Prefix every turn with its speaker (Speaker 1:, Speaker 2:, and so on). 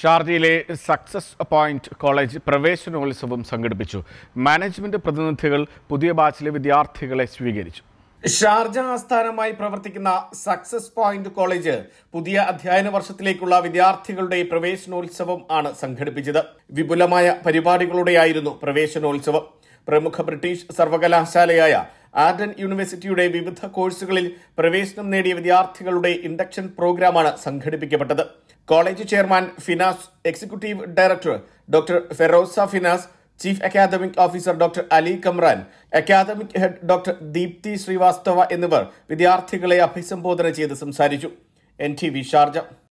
Speaker 1: ഷാർജയിലെ success point college പ്രവേശനോത്സവം സംഘടിപ്പിച്ചു മാനേജ്മെന്റ് പ്രതിനിധികൾ പുതിയ ബാച്ചിലെ വിദ്യാർത്ഥികളെ സ്വീകരിച്ചു ഷാർജ ആസ്ഥാനമായി പ്രവർത്തിക്കുന്ന സക്സസ് പോയിന്റ് കോളേജ് പുതിയ അധ്യയന വർഷത്തിലേക്കുള്ള വിദ്യാർത്ഥികളുടെ പ്രവേശനോത്സവം ആണ് സംഘടിപ്പിച്ചത് വിപുലമായ പരിപാടികളുടെയായിരുന്നു പ്രവേശനോത്സവം പ്രമുഖ ബ്രിട്ടീഷ് സർവകലാശാലയായ ആർഡൻ യൂണിവേഴ്സിറ്റിയുടെ വിവിധ കോഴ്സുകളിൽ പ്രവേശനം നേടിയ വിദ്യാർത്ഥികളുടെ ഇൻഡക്ഷൻ പ്രോഗ്രാമാണ് സംഘടിപ്പിക്കപ്പെട്ടത് college chairman Finas executive director doctor Feroza Finas chief academic officer doctor Ali Kamran academic head doctor Deepti Srivastava എന്നിവർ വിദ്യാർത്ഥികളെ അഭിസംബോധന ചെയ്ത് സംസാരിച്ചു എൻ ടി വി ഷാർജ